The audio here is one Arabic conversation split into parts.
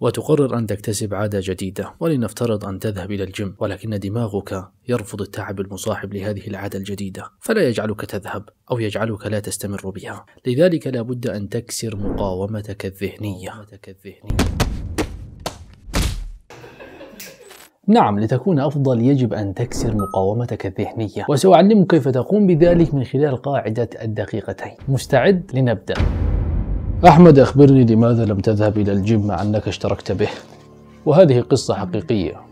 وتقرر أن تكتسب عادة جديدة ولنفترض أن تذهب إلى الجيم ولكن دماغك يرفض التعب المصاحب لهذه العادة الجديدة فلا يجعلك تذهب أو يجعلك لا تستمر بها لذلك لا بد أن تكسر مقاومتك الذهنية نعم لتكون أفضل يجب أن تكسر مقاومتك الذهنية وسأعلمك كيف تقوم بذلك من خلال قاعدة الدقيقتين مستعد لنبدأ أحمد أخبرني لماذا لم تذهب إلى الجيم مع أنك اشتركت به وهذه قصة حقيقية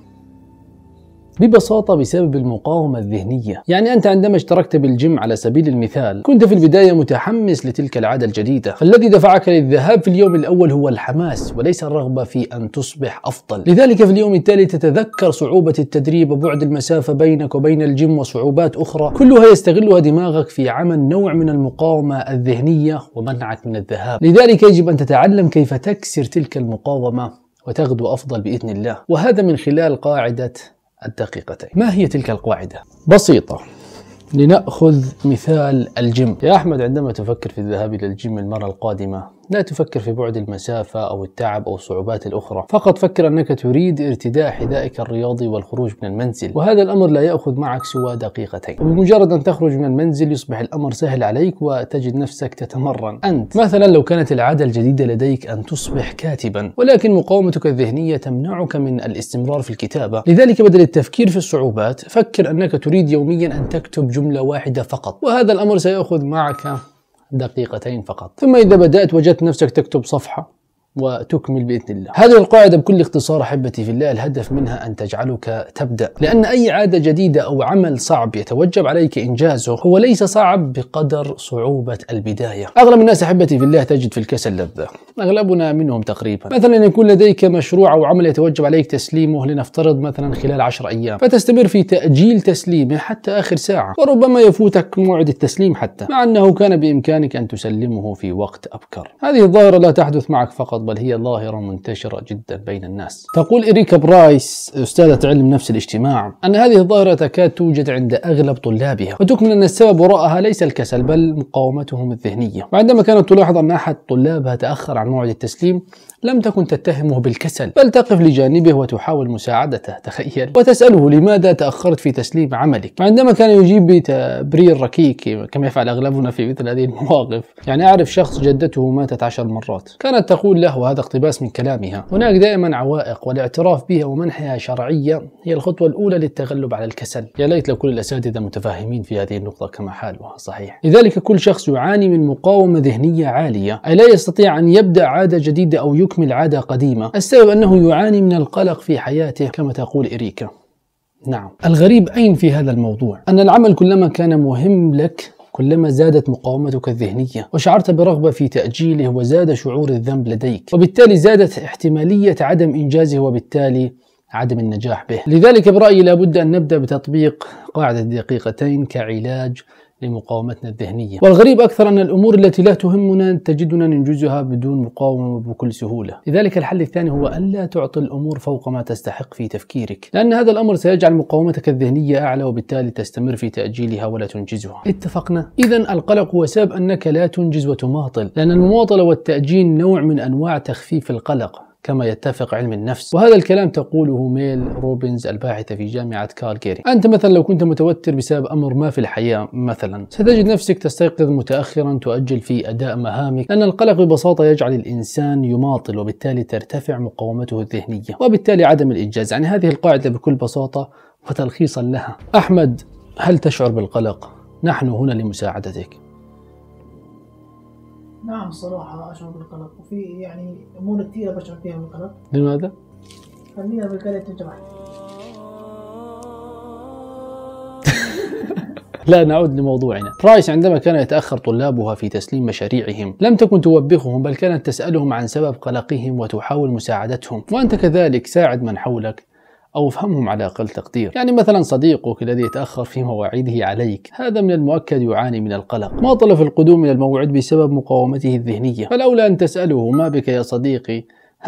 ببساطة بسبب المقاومة الذهنية يعني أنت عندما اشتركت بالجيم على سبيل المثال كنت في البداية متحمس لتلك العادة الجديدة فالذي دفعك للذهاب في اليوم الأول هو الحماس وليس الرغبة في أن تصبح أفضل لذلك في اليوم التالي تتذكر صعوبة التدريب وبعد المسافة بينك وبين الجيم وصعوبات أخرى كلها يستغلها دماغك في عمل نوع من المقاومة الذهنية ومنعك من الذهاب لذلك يجب أن تتعلم كيف تكسر تلك المقاومة وتغدو أفضل بإذن الله وهذا من خلال قاعدة الدقيقتين ما هي تلك القاعدة؟ بسيطة لنأخذ مثال الجيم يا أحمد عندما تفكر في الذهاب إلى الجيم المرة القادمة لا تفكر في بعد المسافة أو التعب أو الصعوبات الأخرى فقط فكر أنك تريد ارتداء حذائك الرياضي والخروج من المنزل وهذا الأمر لا يأخذ معك سوى دقيقتين وبمجرد أن تخرج من المنزل يصبح الأمر سهل عليك وتجد نفسك تتمرن أنت مثلا لو كانت العادة الجديدة لديك أن تصبح كاتبا ولكن مقاومتك الذهنية تمنعك من الاستمرار في الكتابة لذلك بدل التفكير في الصعوبات فكر أنك تريد يوميا أن تكتب جملة واحدة فقط وهذا الأمر سيأخذ معك دقيقتين فقط ثم إذا بدأت وجدت نفسك تكتب صفحة وتكمل باذن الله. هذه القاعده بكل اختصار احبتي في الله الهدف منها ان تجعلك تبدا، لان اي عاده جديده او عمل صعب يتوجب عليك انجازه هو ليس صعب بقدر صعوبه البدايه. اغلب الناس احبتي في الله تجد في الكسل لذه، اغلبنا منهم تقريبا. مثلا يكون لديك مشروع او عمل يتوجب عليك تسليمه لنفترض مثلا خلال 10 ايام، فتستمر في تاجيل تسليمه حتى اخر ساعه، وربما يفوتك موعد التسليم حتى، مع انه كان بامكانك ان تسلمه في وقت ابكر. هذه الظاهره لا تحدث معك فقط بل هي ظاهرة منتشرة جدا بين الناس تقول إريكا برايس أستاذة علم نفس الاجتماع أن هذه الظاهرة تكاد توجد عند أغلب طلابها وتكمن أن السبب وراءها ليس الكسل بل مقاومتهم الذهنية وعندما كانت تلاحظ أن أحد طلابها تأخر عن موعد التسليم لم تكن تتهمه بالكسل بل تقف لجانبه وتحاول مساعدته تخيل وتسأله لماذا تأخرت في تسليم عملك وعندما كان يجيب بتبرير ركيك كما يفعل أغلبنا في مثل هذه المواقف يعني أعرف شخص جدته ماتت عشر مرات كانت تقول له الله وهذا اقتباس من كلامها هناك دائما عوائق والاعتراف بها ومنحها شرعية هي الخطوة الأولى للتغلب على الكسل يا ليت لو كل الأساتذة متفاهمين في هذه النقطة كما حالها صحيح لذلك كل شخص يعاني من مقاومة ذهنية عالية أي لا يستطيع أن يبدأ عادة جديدة أو يكمل عادة قديمة السبب أنه يعاني من القلق في حياته كما تقول إريكا نعم الغريب أين في هذا الموضوع أن العمل كلما كان مهم لك كلما زادت مقاومتك الذهنية وشعرت برغبة في تأجيله وزاد شعور الذنب لديك وبالتالي زادت احتمالية عدم إنجازه وبالتالي عدم النجاح به لذلك برأيي لابد أن نبدأ بتطبيق قاعدة الدقيقتين كعلاج لمقاومتنا الذهنية والغريب أكثر أن الأمور التي لا تهمنا تجدنا ننجزها بدون مقاومة وبكل سهولة لذلك الحل الثاني هو ألا تعطي الأمور فوق ما تستحق في تفكيرك لأن هذا الأمر سيجعل مقاومتك الذهنية أعلى وبالتالي تستمر في تأجيلها ولا تنجزها اتفقنا؟ إذا القلق هو سبب أنك لا تنجز وتماطل لأن المماطلة والتأجيل نوع من أنواع تخفيف القلق كما يتفق علم النفس وهذا الكلام تقوله ميل روبنز الباحثة في جامعة كالجيري أنت مثلا لو كنت متوتر بسبب أمر ما في الحياة مثلا ستجد نفسك تستيقظ متأخرا تؤجل في أداء مهامك لأن القلق ببساطة يجعل الإنسان يماطل وبالتالي ترتفع مقاومته الذهنية وبالتالي عدم الإنجاز يعني هذه القاعدة بكل بساطة وتلخيصا لها أحمد هل تشعر بالقلق؟ نحن هنا لمساعدتك نعم صراحة أشعر بالقلق وفي يعني أمور كثيرة بشعر فيها بالقلق لماذا؟ خلينا بقرية الجرح لا نعود لموضوعنا رايس عندما كان يتأخر طلابها في تسليم مشاريعهم لم تكن توبخهم بل كانت تسألهم عن سبب قلقهم وتحاول مساعدتهم وأنت كذلك ساعد من حولك أو افهمهم على أقل تقدير يعني مثلا صديقك الذي يتأخر في مواعيده عليك هذا من المؤكد يعاني من القلق ما طلف القدوم من الموعد بسبب مقاومته الذهنية فلولا أن تسأله ما بك يا صديقي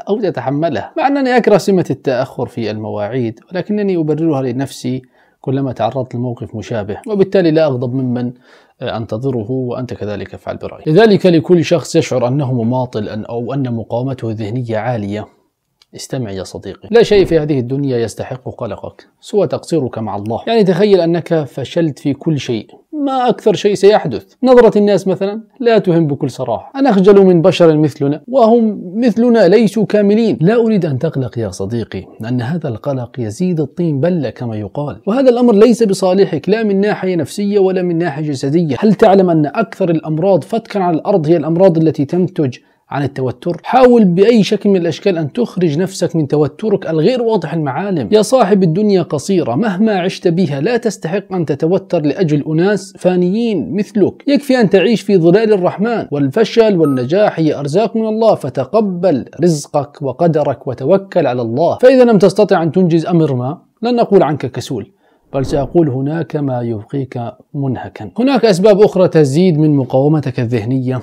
أو تتحمله مع أنني أكره سمة التأخر في المواعيد ولكنني أبررها لنفسي كلما تعرضت لموقف مشابه وبالتالي لا أغضب ممن أنتظره وأنت كذلك افعل برأيي لذلك لكل شخص يشعر أنه مماطل أو أن مقاومته الذهنية عالية استمع يا صديقي لا شيء في هذه الدنيا يستحق قلقك سوى تقصيرك مع الله يعني تخيل أنك فشلت في كل شيء ما أكثر شيء سيحدث نظرة الناس مثلا لا تهم بكل صراحة أنا أخجل من بشر مثلنا وهم مثلنا ليسوا كاملين لا أريد أن تقلق يا صديقي لأن هذا القلق يزيد الطين بلة كما يقال وهذا الأمر ليس بصالحك لا من ناحية نفسية ولا من ناحية جسدية هل تعلم أن أكثر الأمراض فتكا على الأرض هي الأمراض التي تنتج عن التوتر حاول بأي شكل من الأشكال أن تخرج نفسك من توترك الغير واضح المعالم يا صاحب الدنيا قصيرة مهما عشت بها لا تستحق أن تتوتر لأجل أناس فانيين مثلك يكفي أن تعيش في ظلال الرحمن والفشل والنجاح هي أرزاق من الله فتقبل رزقك وقدرك وتوكل على الله فإذا لم تستطع أن تنجز أمر ما لن نقول عنك كسول بل سأقول هناك ما يبقيك منهكا هناك أسباب أخرى تزيد من مقاومتك الذهنية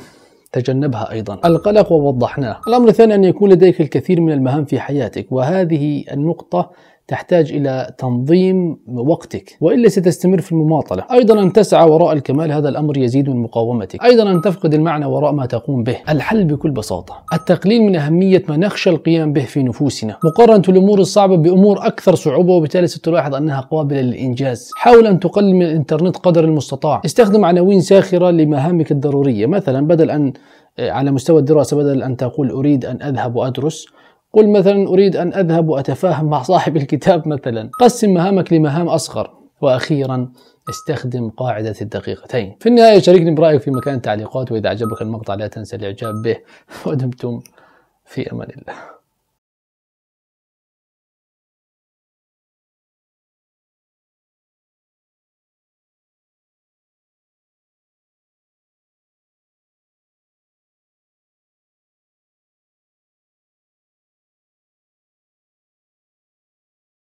تجنبها أيضا القلق ووضحناه الأمر الثاني أن يكون لديك الكثير من المهام في حياتك وهذه النقطة تحتاج إلى تنظيم وقتك وإلا ستستمر في المماطلة أيضا أن تسعى وراء الكمال هذا الأمر يزيد من مقاومتك أيضا أن تفقد المعنى وراء ما تقوم به الحل بكل بساطة التقليل من أهمية ما نخشى القيام به في نفوسنا مقارنة الأمور الصعبة بأمور أكثر صعوبة وبالتالي ستلاحظ أنها قابلة للإنجاز حاول أن تقلل من الإنترنت قدر المستطاع استخدم عناوين ساخرة لمهامك الضرورية مثلا بدل أن على مستوى الدراسة بدل أن تقول أريد أن أذهب وأدرس قل مثلا أريد أن أذهب وأتفاهم مع صاحب الكتاب مثلا قسم مهامك لمهام أصغر وأخيرا استخدم قاعدة الدقيقتين في النهاية شاركني برأيك في مكان التعليقات وإذا أعجبك المقطع لا تنسى الإعجاب به ودمتم في أمان الله